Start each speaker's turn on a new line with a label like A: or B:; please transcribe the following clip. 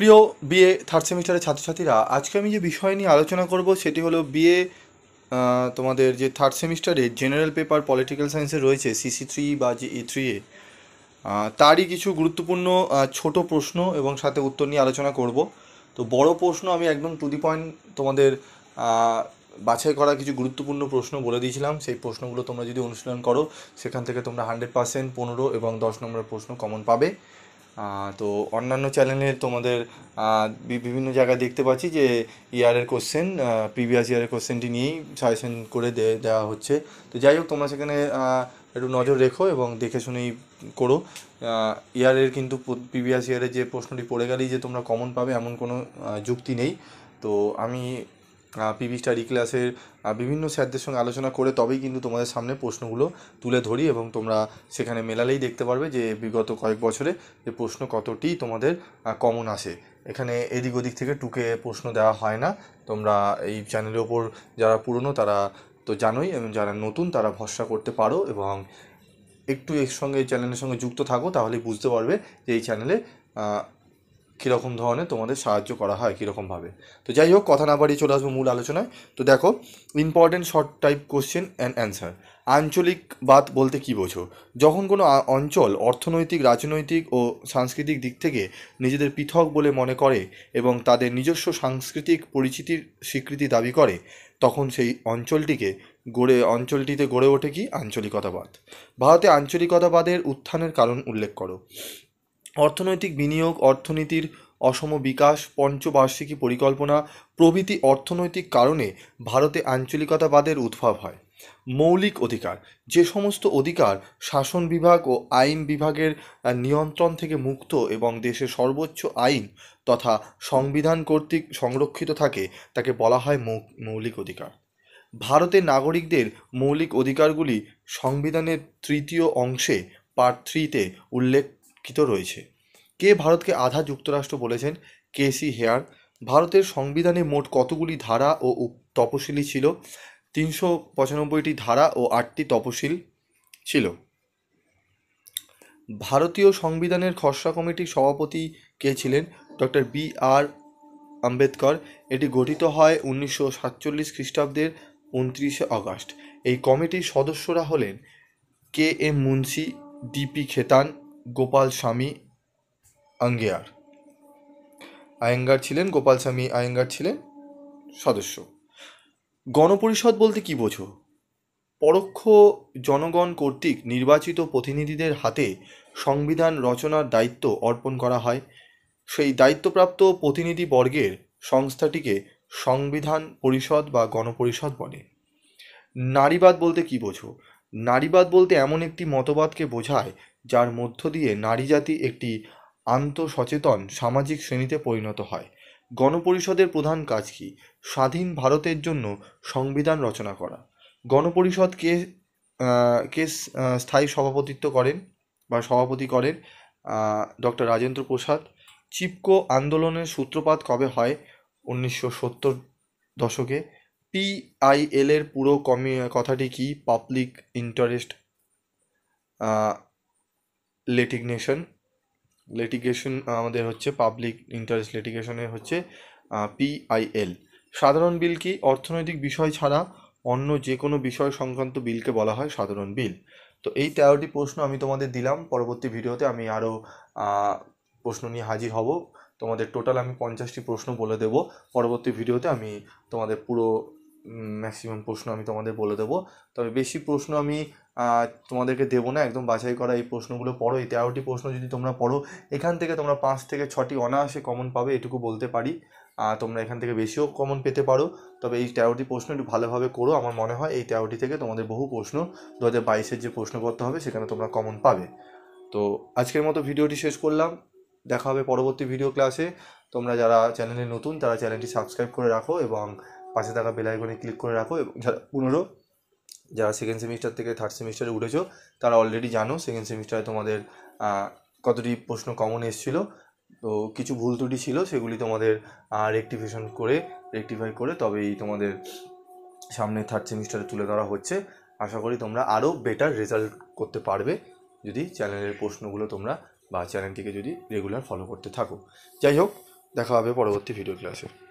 A: প্রিয় BA third সেমিস্টারের ছাত্রছাত্রীরা আজকে আমি যে বিষয় নিয়ে আলোচনা করব সেটি হলো বিএ তোমাদের যে থার্ড সেমিস্টারে জেনারেল পেপার পলিটিক্যাল সায়েন্সে রয়েছে সিসি থ্রি বা যে ই থ্রি এ তারই কিছু গুরুত্বপূর্ণ ছোট প্রশ্ন এবং সাথে উত্তর নিয়ে আলোচনা করব তো বড় প্রশ্ন আমি একদম টু দি পয়েন্ট তোমাদের বাছাই করা কিছু গুরুত্বপূর্ণ প্রশ্ন বলে দিয়েছিলাম সেই প্রশ্নগুলো তোমরা যদি অনুশীলন করো সেখান থেকে তোমরা হান্ড্রেড পার্সেন্ট পনেরো এবং দশ নম্বরের প্রশ্ন কমন পাবে তো অন্যান্য চ্যানেলে তোমাদের বিভিন্ন জায়গায় দেখতে পাচ্ছি যে ইয়ারের কোশ্চেন প্রিভিয়াস ইয়ারের কোশ্চেনটি নিয়েই সাজেশন করে দেওয়া হচ্ছে তো যাই হোক তোমরা সেখানে একটু নজর রেখো এবং দেখে শুনেই করো ইয়ারের কিন্তু প্রিভিয়াস ইয়ারের যে প্রশ্নটি পড়ে গেলেই যে তোমরা কমন পাবে এমন কোনো যুক্তি নেই তো আমি পিভি স্টাডি ক্লাসের বিভিন্ন স্যারদের সঙ্গে আলোচনা করে তবেই কিন্তু তোমাদের সামনে প্রশ্নগুলো তুলে ধরি এবং তোমরা সেখানে মেলালেই দেখতে পারবে যে বিগত কয়েক বছরে যে প্রশ্ন কতটি তোমাদের কমন আসে এখানে এদিক ওদিক থেকে টুকে প্রশ্ন দেওয়া হয় না তোমরা এই চ্যানেলের ওপর যারা পুরনো তারা তো জানোই এবং যারা নতুন তারা ভরসা করতে পারো এবং একটু এর সঙ্গে এই চ্যানেলের সঙ্গে যুক্ত থাকো তাহলে বুঝতে পারবে যে এই চ্যানেলে কীরকম ধরনের তোমাদের সাহায্য করা হয় কীরকমভাবে তো যাই হোক কথা না বাড়িয়ে চলে আসবো মূল আলোচনায় তো দেখো important short type question and answer আঞ্চলিকবাদ বলতে কী বোঝো যখন কোনো অঞ্চল অর্থনৈতিক রাজনৈতিক ও সাংস্কৃতিক দিক থেকে নিজেদের পৃথক বলে মনে করে এবং তাদের নিজস্ব সাংস্কৃতিক পরিচিতির স্বীকৃতি দাবি করে তখন সেই অঞ্চলটিকে গড়ে অঞ্চলটিতে গড়ে ওঠে কি আঞ্চলিকতাবাদ ভারতে আঞ্চলিকতাবাদের উত্থানের কারণ উল্লেখ করো অর্থনৈতিক বিনিয়োগ অর্থনীতির অসম বিকাশ পঞ্চবার্ষিকী পরিকল্পনা প্রভৃতি অর্থনৈতিক কারণে ভারতে আঞ্চলিকতাবাদের উদ্ভব হয় মৌলিক অধিকার যে সমস্ত অধিকার শাসন বিভাগ ও আইন বিভাগের নিয়ন্ত্রণ থেকে মুক্ত এবং দেশের সর্বোচ্চ আইন তথা সংবিধান কর্তৃক সংরক্ষিত থাকে তাকে বলা হয় মৌলিক অধিকার ভারতের নাগরিকদের মৌলিক অধিকারগুলি সংবিধানের তৃতীয় অংশে পার্ট থ্রিতে উল্লেখ কৃত রয়েছে কে ভারতকে আধা যুক্তরাষ্ট্র বলেছেন কে সি হেয়ার ভারতের সংবিধানে মোট কতগুলি ধারা ও তপশিলি ছিল তিনশো পঁচানব্বইটি ধারা ও আটটি তপশিল ছিল ভারতীয় সংবিধানের খসড়া কমিটির সভাপতি কে ছিলেন ডক্টর বি আর আম্বেদকর এটি গঠিত হয় উনিশশো সাতচল্লিশ খ্রিস্টাব্দের উনত্রিশে অগস্ট এই কমিটির সদস্যরা হলেন K M Munshi D P Khaitan Gopal Swami Ayyangar Iyengar ছিলেন গোপাল স্বামী আয়েঙ্গার ছিলেন সদস্য গণপরিষদ বলতে কি বোঝো পরোক্ষ জনগণ কর্তৃক নির্বাচিত প্রতিনিধিদের হাতে সংবিধান রচনার দায়িত্ব অর্পণ করা হয় সেই দায়িত্বপ্রাপ্ত প্রতিনিধিবর্গের সংস্থাটিকে সংবিধান পরিষদ বা গণপরিষদ বলে নারীবাদ বলতে কি বোঝো নারীবাদ বলতে এমন একটি মতবাদকে বোঝায় যার মধ্য দিয়ে নারী জাতি একটি আন্তঃসচেতন সামাজিক শ্রেণীতে পরিণত হয় গণপরিষদের প্রধান কাজ কি স্বাধীন ভারতের জন্য সংবিধান রচনা করা গণপরিষদ কে কে স্থায়ী সভাপতিত্ব করেন বা সভাপতি করেন ডক্টর রাজেন্দ্র প্রসাদ চিপকো আন্দোলনের সূত্রপাত কবে হয় উনিশশো সত্তর দশকে পিআইএল এর পুরো কমি কথাটি কি পাবলিক ইন্টারেস্ট লেটিগনেশন লেটিগেশন আমাদের হচ্ছে পাবলিক ইন্টারেস্ট লেটিগেশনের হচ্ছে পিআইএল সাধারণ বিল কি অর্থনৈতিক বিষয় ছাড়া অন্য যে কোনো বিষয় সংক্রান্ত বিলকে বলা হয় সাধারণ বিল তো এই তেরোটি প্রশ্ন আমি তোমাদের দিলাম পরবর্তী ভিডিওতে আমি আরও প্রশ্ন নিয়ে হাজির হব তোমাদের টোটাল আমি পঞ্চাশটি প্রশ্ন বলে দেব পরবর্তী ভিডিওতে আমি তোমাদের পুরো ম্যাক্সিমাম প্রশ্ন আমি তোমাদের বলে দেবো তবে বেশি প্রশ্ন আমি তোমাদেরকে দেব না একদম বাছাই করা এই প্রশ্নগুলো পড়ো এই তেরোটি প্রশ্ন যদি তোমরা পড়ো এখান থেকে তোমরা পাঁচ থেকে ছটি অনায়াসে কমন পাবে এটুকু বলতে পারি তোমরা এখান থেকে বেশিও কমন পেতে পারো তবে এই তেরোটি প্রশ্ন একটু ভালোভাবে করো আমার মনে হয় এই তেরোটি থেকে তোমাদের বহু প্রশ্ন দু হাজার বাইশের যে প্রশ্নপত্র হবে সেখানে তোমরা কমন পাবে তো আজকের মতো ভিডিওটি শেষ করলাম দেখা হবে পরবর্তী ভিডিও ক্লাসে তোমরা যারা চ্যানেলে নতুন তারা চ্যানেলটি সাবস্ক্রাইব করে রাখো এবং পাশে থাকা বেল আইকনে ক্লিক করে রাখো এবং যারা পুনরো যারা সেকেন্ড সেমিস্টার থেকে থার্ড সেমিস্টারে উঠেছো তারা অলরেডি জানো সেকেন্ড সেমিস্টারে তোমাদের কতটি প্রশ্ন কমন এসেছিল তো কিছু ভুল ত্রুটি ছিল সেগুলি তোমাদের রেকটিফিকেশন করে রেকটিফাই করে তবেই তোমাদের সামনে থার্ড সেমিস্টারে তুলে ধরা হচ্ছে আশা করি তোমরা আরও বেটার রেজাল্ট করতে পারবে যদি চ্যানেলের প্রশ্নগুলো তোমরা বা চ্যানেলটিকে যদি রেগুলার ফলো করতে থাকো যাই হোক দেখা হবে পরবর্তী ভিডিও ক্লাসে